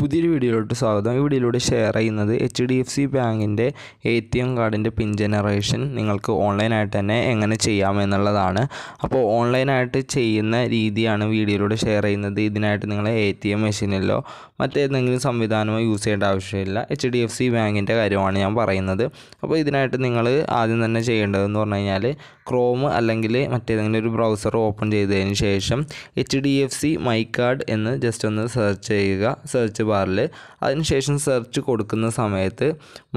പുതിയൊരു വീഡിയോയിലോട്ട് സ്വാഗതം ഈ വീഡിയോയിലൂടെ ഷെയർ ചെയ്യുന്നത് എച്ച് ഡി എഫ് സി ബാങ്കിൻ്റെ എ ടി എം കാർഡിൻ്റെ പിൻ ജനറേഷൻ നിങ്ങൾക്ക് ഓൺലൈനായിട്ട് തന്നെ എങ്ങനെ ചെയ്യാമെന്നുള്ളതാണ് അപ്പോൾ ഓൺലൈനായിട്ട് ചെയ്യുന്ന രീതിയാണ് വീഡിയോയിലൂടെ ഷെയർ ചെയ്യുന്നത് ഇതിനായിട്ട് നിങ്ങൾ എ ടി എം മെഷീനിലോ മറ്റേതെങ്കിലും സംവിധാനമോ യൂസ് ചെയ്യേണ്ട ആവശ്യമില്ല എച്ച് ഡി എഫ് സി ബാങ്കിൻ്റെ കാര്യമാണ് ഞാൻ പറയുന്നത് അപ്പോൾ ഇതിനായിട്ട് നിങ്ങൾ ആദ്യം തന്നെ ചെയ്യേണ്ടതെന്ന് പറഞ്ഞു കഴിഞ്ഞാൽ ക്രോം അല്ലെങ്കിൽ മറ്റേതെങ്കിലും ഒരു ബ്രൗസർ ഓപ്പൺ ചെയ്തതിന് ശേഷം H D F C my card എന്ന് ജസ്റ്റ് ഒന്ന് സെർച്ച് ചെയ്യുക സെർച്ച് ബാറിൽ അതിനുശേഷം സെർച്ച് കൊടുക്കുന്ന സമയത്ത്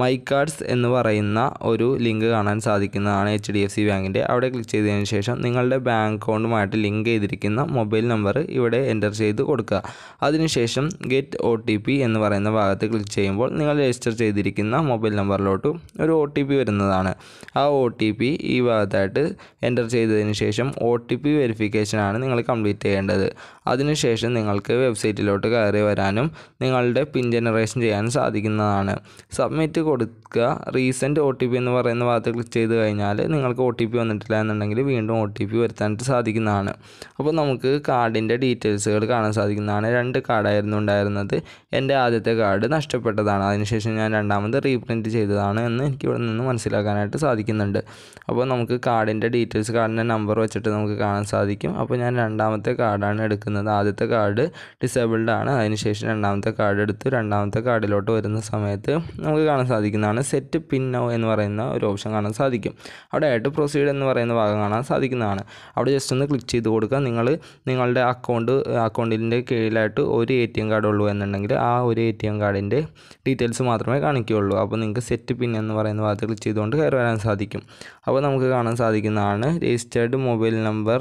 മൈ കാർഡ്സ് എന്ന് പറയുന്ന ഒരു ലിങ്ക് കാണാൻ സാധിക്കുന്നതാണ് എച്ച് ഡി എഫ് സി ബാങ്കിൻ്റെ അവിടെ ക്ലിക്ക് ചെയ്തതിന് ശേഷം നിങ്ങളുടെ ബാങ്ക് അക്കൗണ്ടുമായിട്ട് ലിങ്ക് ചെയ്തിരിക്കുന്ന മൊബൈൽ നമ്പർ ഇവിടെ എൻ്റർ ചെയ്ത് കൊടുക്കുക അതിനുശേഷം ഗെറ്റ് ഒ ടി പി എന്ന് പറയുന്ന ഭാഗത്ത് ക്ലിക്ക് ചെയ്യുമ്പോൾ നിങ്ങൾ രജിസ്റ്റർ ചെയ്തിരിക്കുന്ന മൊബൈൽ നമ്പറിലോട്ട് ഒരു ഒ ടി പി വരുന്നതാണ് ആ ഒ ടി പി ഈ ഭാഗത്തായിട്ട് എൻ്റർ ചെയ്തതിന് ശേഷം ഒ ടി പി വെരിഫിക്കേഷനാണ് നിങ്ങൾ കംപ്ലീറ്റ് ചെയ്യേണ്ടത് അതിനുശേഷം നിങ്ങൾക്ക് വെബ്സൈറ്റിലോട്ട് കയറി വരാനും നിങ്ങളുടെ പിൻ ജനറേഷൻ ചെയ്യാൻ സാധിക്കുന്നതാണ് സബ്മിറ്റ് കൊടുക്കുക റീസെൻറ്റ് ഒ ടി പി എന്ന് പറയുന്ന ഭാഗത്ത് ക്ലിക്ക് ചെയ്ത് കഴിഞ്ഞാൽ നിങ്ങൾക്ക് ഒ ടി പി വന്നിട്ടില്ല എന്നുണ്ടെങ്കിൽ വീണ്ടും ഒ ടി പി വരുത്താനായിട്ട് സാധിക്കുന്നതാണ് അപ്പോൾ നമുക്ക് കാർഡിൻ്റെ ഡീറ്റെയിൽസുകൾ കാണാൻ സാധിക്കുന്നതാണ് രണ്ട് കാർഡായിരുന്നു ഉണ്ടായിരുന്നത് എൻ്റെ ആദ്യത്തെ കാർഡ് നഷ്ടപ്പെട്ടതാണ് അതിനുശേഷം ഞാൻ രണ്ടാമത് റീപ്രിൻറ്റ് ചെയ്തതാണ് എന്ന് എനിക്ക് ഇവിടെ നിന്ന് മനസ്സിലാക്കാനായിട്ട് സാധിക്കുന്നുണ്ട് അപ്പോൾ നമുക്ക് കാർഡിൻ്റെ ഡീറ്റെയിൽസ് കാർഡിൻ്റെ നമ്പർ വെച്ചിട്ട് നമുക്ക് കാണാൻ സാധിക്കും അപ്പോൾ ഞാൻ രണ്ടാമത്തെ കാർഡാണ് എടുക്കുന്നത് ആദ്യത്തെ കാർഡ് ഡിസേബിൾഡ് ആണ് അതിനുശേഷം രണ്ടാമത്തെ കാർഡ് എടുത്ത് രണ്ടാമത്തെ കാർഡിലോട്ട് വരുന്ന സമയത്ത് നമുക്ക് കാണാൻ സാധിക്കുന്നതാണ് സെറ്റ് പിൻ നോ എന്ന് പറയുന്ന ഒരു ഓപ്ഷൻ കാണാൻ സാധിക്കും അവിടെ ആയിട്ട് പ്രൊസീഡ് എന്ന് പറയുന്ന ഭാഗം കാണാൻ സാധിക്കുന്നതാണ് അവിടെ ജസ്റ്റ് ഒന്ന് ക്ലിക്ക് ചെയ്ത് കൊടുക്കുക നിങ്ങൾ നിങ്ങളുടെ അക്കൗണ്ട് അക്കൗണ്ടിൻ്റെ കീഴിലായിട്ട് ഒരു എ ടി എം കാർഡ് ഉള്ളൂ എന്നുണ്ടെങ്കിൽ ആ ഒരു എ ടി എം കാർഡിൻ്റെ ഡീറ്റെയിൽസ് മാത്രമേ കാണിക്കുകയുള്ളൂ അപ്പോൾ നിങ്ങൾക്ക് സെറ്റ് പിൻ എന്ന് പറയുന്ന ഭാഗത്ത് ക്ലിക്ക് ചെയ്തുകൊണ്ട് കയറി വരാൻ സാധിക്കും അപ്പോൾ നമുക്ക് കാണാൻ സാധിക്കുന്നതാണ് registered mobile number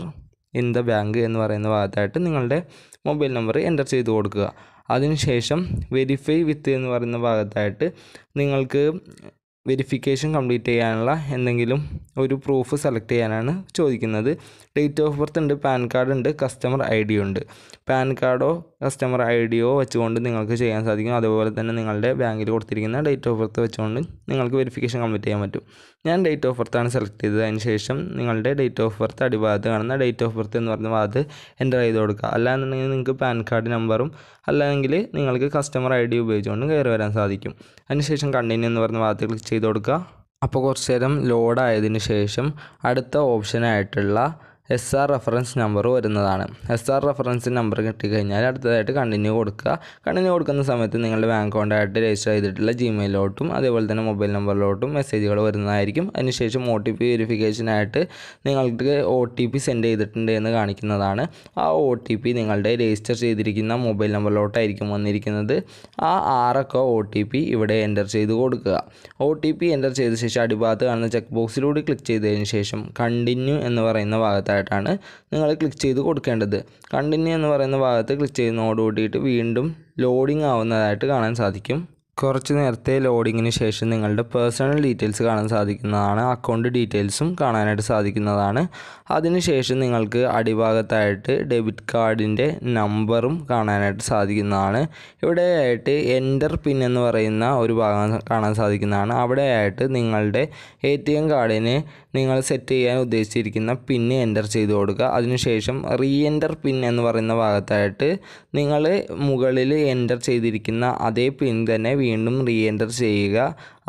in the bank എന്ന് പറയുന്ന ഭാഗത്തായിട്ട് നിങ്ങളുടെ മൊബൈൽ നമ്പർ എൻ്റർ ചെയ്ത് കൊടുക്കുക അതിനുശേഷം വെരിഫൈ വിത്ത് എന്ന് പറയുന്ന ഭാഗത്തായിട്ട് നിങ്ങൾക്ക് വെരിഫിക്കേഷൻ കംപ്ലീറ്റ് ചെയ്യാനുള്ള എന്തെങ്കിലും ഒരു പ്രൂഫ് സെലക്ട് ചെയ്യാനാണ് ചോദിക്കുന്നത് ഡേറ്റ് ഓഫ് ബർത്ത് ഉണ്ട് പാൻ കാർഡ് ഉണ്ട് കസ്റ്റമർ ഐ ഡി ഉണ്ട് പാൻ കാർഡോ കസ്റ്റമർ ഐ ഡിയോ വെച്ചുകൊണ്ട് നിങ്ങൾക്ക് ചെയ്യാൻ സാധിക്കും അതുപോലെ തന്നെ നിങ്ങളുടെ ബാങ്കിൽ കൊടുത്തിരിക്കുന്ന ഡേറ്റ് ഓഫ് ബർത്ത് വെച്ചുകൊണ്ട് നിങ്ങൾക്ക് വെരിഫിക്കേഷൻ കംപ്ലീറ്റ് ചെയ്യാൻ പറ്റും ഞാൻ ഡേറ്റ് ഓഫ് ബർത്താണ് സെലക്ട് ചെയ്തത് അതിന് ശേഷം നിങ്ങളുടെ ഡേറ്റ് ഓഫ് ബർത്ത് അടിഭാഗത്ത് കാണുന്ന ഡേറ്റ് ഓഫ് ബർത്ത് എന്ന് പറഞ്ഞ ഭാഗത്ത് എൻ്റർ ചെയ്ത് കൊടുക്കുക അല്ലാന്നുണ്ടെങ്കിൽ നിങ്ങൾക്ക് പാൻ കാർഡ് നമ്പറും അല്ലെങ്കിൽ നിങ്ങൾക്ക് കസ്റ്റമർ ഐ ഡി ഉപയോഗിച്ചുകൊണ്ട് കയറി വരാൻ സാധിക്കും അതിനുശേഷം കണ്ടിന്യൂ എന്ന് പറഞ്ഞ ഭാഗത്ത് ക്ലിക്ക് ചെയ്ത് കൊടുക്കുക അപ്പോൾ കുറച്ച് നേരം ലോഡായതിനു ശേഷം അടുത്ത ഓപ്ഷനായിട്ടുള്ള എസ് ആർ റെഫറൻസ് നമ്പർ വരുന്നതാണ് എസ് ആർ റെഫറൻസ് നമ്പർ കിട്ടിക്കഴിഞ്ഞാൽ അടുത്തതായിട്ട് കണ്ടിന്യൂ കൊടുക്കുക കണ്ടിന്യൂ കൊടുക്കുന്ന സമയത്ത് നിങ്ങളുടെ ബാങ്ക് അക്കൗണ്ടായിട്ട് രജിസ്റ്റർ ചെയ്തിട്ടുള്ള ജിമെയിലോട്ടും അതേപോലെ തന്നെ മൊബൈൽ നമ്പറിലോട്ടും മെസ്സേജുകൾ വരുന്നതായിരിക്കും അതിനുശേഷം ഒ ടി പി വെരിഫിക്കേഷനായിട്ട് നിങ്ങൾക്ക് ഒ ടി പി സെൻഡ് ചെയ്തിട്ടുണ്ട് എന്ന് കാണിക്കുന്നതാണ് ആ ഒ ടി പി നിങ്ങളുടെ രജിസ്റ്റർ ചെയ്തിരിക്കുന്ന മൊബൈൽ നമ്പറിലോട്ടായിരിക്കും വന്നിരിക്കുന്നത് ആ ആറക്ക ഒ ടി പി ഇവിടെ എൻ്റർ ചെയ്ത് കൊടുക്കുക ഒ ടി പി എൻ്റർ ചെയ്ത ശേഷം അടിഭാഗത്ത് കാണുന്ന ചെക്ക് ബോക്സിലൂടെ ക്ലിക്ക് ചെയ്തതിന് ശേഷം കണ്ടിന്യൂ എന്ന് പറയുന്ന ഭാഗത്ത് ഭാഗത്തായിട്ടാണ് നിങ്ങൾ ക്ലിക്ക് ചെയ്ത് കൊടുക്കേണ്ടത് കണ്ടിന്യൂ എന്ന് പറയുന്ന ഭാഗത്ത് ക്ലിക്ക് ചെയ്യുന്നതോടുകൂടിയിട്ട് വീണ്ടും ലോഡിംഗ് ആവുന്നതായിട്ട് കാണാൻ സാധിക്കും കുറച്ച് നേരത്തെ ലോഡിങ്ങിന് ശേഷം നിങ്ങളുടെ പേഴ്സണൽ ഡീറ്റെയിൽസ് കാണാൻ സാധിക്കുന്നതാണ് അക്കൗണ്ട് ഡീറ്റെയിൽസും കാണാനായിട്ട് സാധിക്കുന്നതാണ് അതിനുശേഷം നിങ്ങൾക്ക് അടിഭാഗത്തായിട്ട് ഡെബിറ്റ് കാർഡിൻ്റെ നമ്പറും കാണാനായിട്ട് സാധിക്കുന്നതാണ് ആയിട്ട് എൻ്റർ പിൻ എന്ന് പറയുന്ന ഒരു ഭാഗം കാണാൻ സാധിക്കുന്നതാണ് അവിടെയായിട്ട് നിങ്ങളുടെ എ ടി എം കാർഡിന് നിങ്ങൾ സെറ്റ് ചെയ്യാൻ ഉദ്ദേശിച്ചിരിക്കുന്ന പിൻ എൻ്റർ ചെയ്ത് കൊടുക്കുക അതിനുശേഷം റീ എൻ്റർ പിൻ എന്ന് പറയുന്ന ഭാഗത്തായിട്ട് നിങ്ങൾ മുകളിൽ എൻ്റർ ചെയ്തിരിക്കുന്ന അതേ പിൻ തന്നെ വീണ്ടും റീ എൻ്റർ ചെയ്യുക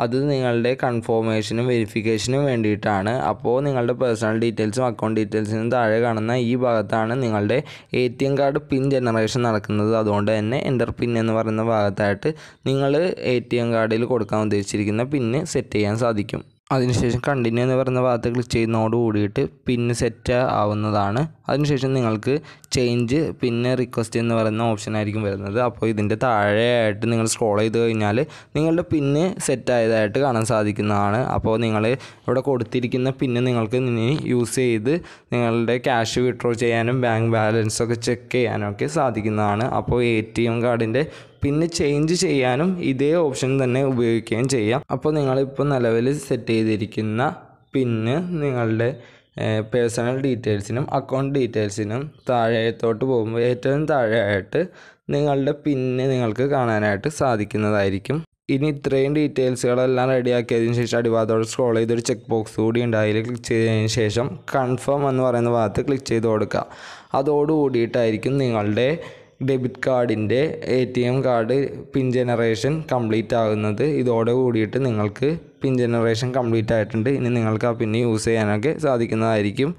അത് നിങ്ങളുടെ കൺഫോമേഷനും വെരിഫിക്കേഷനും വേണ്ടിയിട്ടാണ് അപ്പോൾ നിങ്ങളുടെ പേഴ്സണൽ ഡീറ്റെയിൽസും അക്കൗണ്ട് ഡീറ്റെയിൽസിനും താഴെ കാണുന്ന ഈ ഭാഗത്താണ് നിങ്ങളുടെ A T M card PIN generation നടക്കുന്നത് അതുകൊണ്ട് തന്നെ എൻ്റർ പിൻ എന്ന് പറയുന്ന ഭാഗത്തായിട്ട് നിങ്ങൾ എ ടി എം കാർഡിൽ കൊടുക്കാൻ ഉദ്ദേശിച്ചിരിക്കുന്ന പിന്നെ സെറ്റ് ചെയ്യാൻ സാധിക്കും അതിനുശേഷം കണ്ടിന്യൂ എന്ന് പറയുന്ന ഭാഗത്ത് ക്ലിക്ക് ചെയ്യുന്നതോട് കൂടിയിട്ട് പിന്ന് സെറ്റ് ആവുന്നതാണ് അതിനുശേഷം നിങ്ങൾക്ക് ചേഞ്ച് പിന്നെ റിക്വസ്റ്റ് എന്ന് പറയുന്ന ഓപ്ഷൻ ആയിരിക്കും വരുന്നത് അപ്പോൾ ഇതിൻ്റെ താഴെയായിട്ട് നിങ്ങൾ സ്ക്രോൾ ചെയ്ത് കഴിഞ്ഞാൽ നിങ്ങളുടെ പിന്ന് സെറ്റ് ആയതായിട്ട് കാണാൻ സാധിക്കുന്നതാണ് അപ്പോൾ നിങ്ങൾ ഇവിടെ കൊടുത്തിരിക്കുന്ന പിന്ന് നിങ്ങൾക്ക് ഇനി യൂസ് ചെയ്ത് നിങ്ങളുടെ ക്യാഷ് വിഡ്രോ ചെയ്യാനും ബാങ്ക് ബാലൻസൊക്കെ ചെക്ക് ചെയ്യാനും ഒക്കെ സാധിക്കുന്നതാണ് അപ്പോൾ എ ടി എം കാർഡിൻ്റെ പിന്നെ ചേഞ്ച് ചെയ്യാനും ഇതേ ഓപ്ഷൻ തന്നെ ഉപയോഗിക്കുകയും ചെയ്യാം അപ്പോൾ നിങ്ങളിപ്പോൾ നിലവിൽ സെറ്റ് ചെയ്തിരിക്കുന്ന പിന്ന് നിങ്ങളുടെ പേഴ്സണൽ ഡീറ്റെയിൽസിനും അക്കൗണ്ട് ഡീറ്റെയിൽസിനും താഴെത്തോട്ട് പോകുമ്പോൾ ഏറ്റവും താഴെയായിട്ട് നിങ്ങളുടെ പിന്ന് നിങ്ങൾക്ക് കാണാനായിട്ട് സാധിക്കുന്നതായിരിക്കും ഇനി ഇത്രയും ഡീറ്റെയിൽസുകളെല്ലാം റെഡിയാക്കിയതിന് ശേഷം അടിഭാഗത്തോട് സ്ക്രോൾ ചെയ്തൊരു ചെക്ക് ബോക്സ് കൂടി ഉണ്ട് അതിൽ ക്ലിക്ക് ചെയ്തതിന് ശേഷം കൺഫേം എന്ന് പറയുന്ന ഭാഗത്ത് ക്ലിക്ക് ചെയ്ത് കൊടുക്കുക അതോടുകൂടിയിട്ടായിരിക്കും നിങ്ങളുടെ ഡെബിറ്റ് കാർഡിൻ്റെ A T M card PIN generation complete ആകുന്നത് ഇതോടെ കൂടിയിട്ട് നിങ്ങൾക്ക് പിൻ ജനറേഷൻ കംപ്ലീറ്റ് ആയിട്ടുണ്ട് ഇനി നിങ്ങൾക്ക് ആ പിന്ന് യൂസ് ചെയ്യാനൊക്കെ സാധിക്കുന്നതായിരിക്കും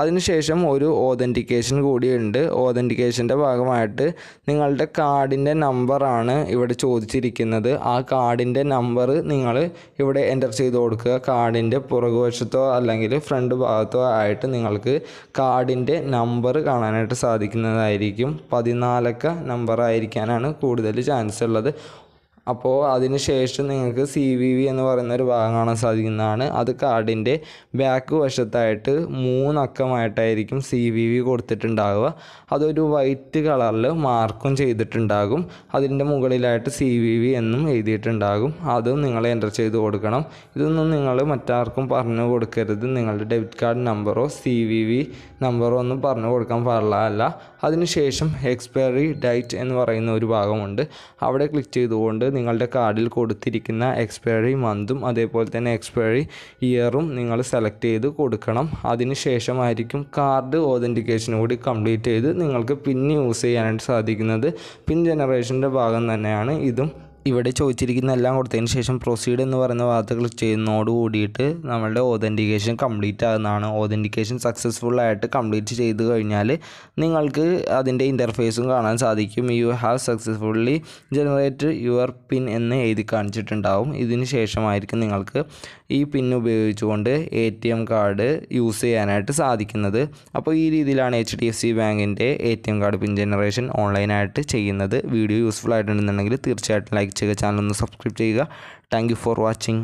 അതിനുശേഷം ഒരു ഓതൻറ്റിക്കേഷൻ കൂടിയുണ്ട് ഓതൻറ്റിക്കേഷൻ്റെ ഭാഗമായിട്ട് നിങ്ങളുടെ കാർഡിൻ്റെ നമ്പറാണ് ഇവിടെ ചോദിച്ചിരിക്കുന്നത് ആ കാർഡിൻ്റെ നമ്പർ നിങ്ങൾ ഇവിടെ എൻ്റർ ചെയ്ത് കൊടുക്കുക കാർഡിൻ്റെ പുറകുവശത്തോ അല്ലെങ്കിൽ ഫ്രണ്ട് ഭാഗത്തോ ആയിട്ട് നിങ്ങൾക്ക് കാർഡിൻ്റെ നമ്പർ കാണാനായിട്ട് സാധിക്കുന്നതായിരിക്കും പതിനാലക്ക നമ്പർ ആയിരിക്കാനാണ് കൂടുതൽ ചാൻസ് ഉള്ളത് അപ്പോൾ അതിന് ശേഷം നിങ്ങൾക്ക് സി വി വി എന്ന് പറയുന്ന ഒരു ഭാഗം കാണാൻ സാധിക്കുന്നതാണ് അത് കാർഡിൻ്റെ ബാക്ക് വശത്തായിട്ട് മൂന്നക്കമായിട്ടായിരിക്കും സി വി വി കൊടുത്തിട്ടുണ്ടാവുക അതൊരു വൈറ്റ് കളറിൽ മാർക്കും ചെയ്തിട്ടുണ്ടാകും അതിൻ്റെ മുകളിലായിട്ട് സി വി വി എന്നും എഴുതിയിട്ടുണ്ടാകും അതും നിങ്ങൾ എൻ്റർ ചെയ്ത് കൊടുക്കണം ഇതൊന്നും നിങ്ങൾ മറ്റാർക്കും പറഞ്ഞു കൊടുക്കരുത് നിങ്ങളുടെ ഡെബിറ്റ് കാർഡ് നമ്പറോ സി വി വി നമ്പറോ ഒന്നും പറഞ്ഞു കൊടുക്കാൻ പാടില്ല അതിനുശേഷം എക്സ്പയറി ഡേറ്റ് എന്ന് പറയുന്ന ഒരു ഭാഗമുണ്ട് അവിടെ ക്ലിക്ക് ചെയ്തുകൊണ്ട് നിങ്ങളുടെ കാർഡിൽ കൊടുത്തിരിക്കുന്ന എക്സ്പയറി മന്തും അതേപോലെ തന്നെ എക്സ്പയറി ഇയറും നിങ്ങൾ സെലക്ട് ചെയ്ത് കൊടുക്കണം അതിനുശേഷമായിരിക്കും കാർഡ് ഓതൻറ്റിക്കേഷൻ കൂടി കംപ്ലീറ്റ് ചെയ്ത് നിങ്ങൾക്ക് പിൻ യൂസ് ചെയ്യാനായിട്ട് സാധിക്കുന്നത് പിൻ ജനറേഷൻ്റെ ഭാഗം തന്നെയാണ് ഇതും ഇവിടെ ചോദിച്ചിരിക്കുന്ന എല്ലാം കൊടുത്തതിന് ശേഷം പ്രൊസീഡ് എന്ന് പറയുന്ന വാർത്തകൾ ക്ലിക്ക് ചെയ്യുന്നതോട് കൂടിയിട്ട് നമ്മളുടെ ഓതൻറ്റിക്കേഷൻ കംപ്ലീറ്റ് ആകുന്നതാണ് ഓതൻറ്റിക്കേഷൻ സക്സസ്ഫുൾ ആയിട്ട് കംപ്ലീറ്റ് ചെയ്ത് കഴിഞ്ഞാൽ നിങ്ങൾക്ക് അതിൻ്റെ ഇൻ്റർഫേസും കാണാൻ സാധിക്കും you have successfully generate your PIN എന്ന് എഴുതി കാണിച്ചിട്ടുണ്ടാവും ഇതിന് ശേഷമായിരിക്കും നിങ്ങൾക്ക് ഈ പിൻ ഉപയോഗിച്ചുകൊണ്ട് A T M card use ചെയ്യാനായിട്ട് സാധിക്കുന്നത് അപ്പോൾ ഈ രീതിയിലാണ് എച്ച് ഡി എഫ് സി ബാങ്കിൻ്റെ A T M card PIN generation ഓൺലൈനായിട്ട് ചെയ്യുന്നത് വീഡിയോ യൂസ്ഫുൾ ആയിട്ടുണ്ടെന്നുണ്ടെങ്കിൽ തീർച്ചയായിട്ടും ലൈക്ക് ചെയ്യുക ചാനൽ ഒന്ന് സബ്സ്ക്രൈബ് ചെയ്യുക താങ്ക് ഫോർ വാച്ചിങ്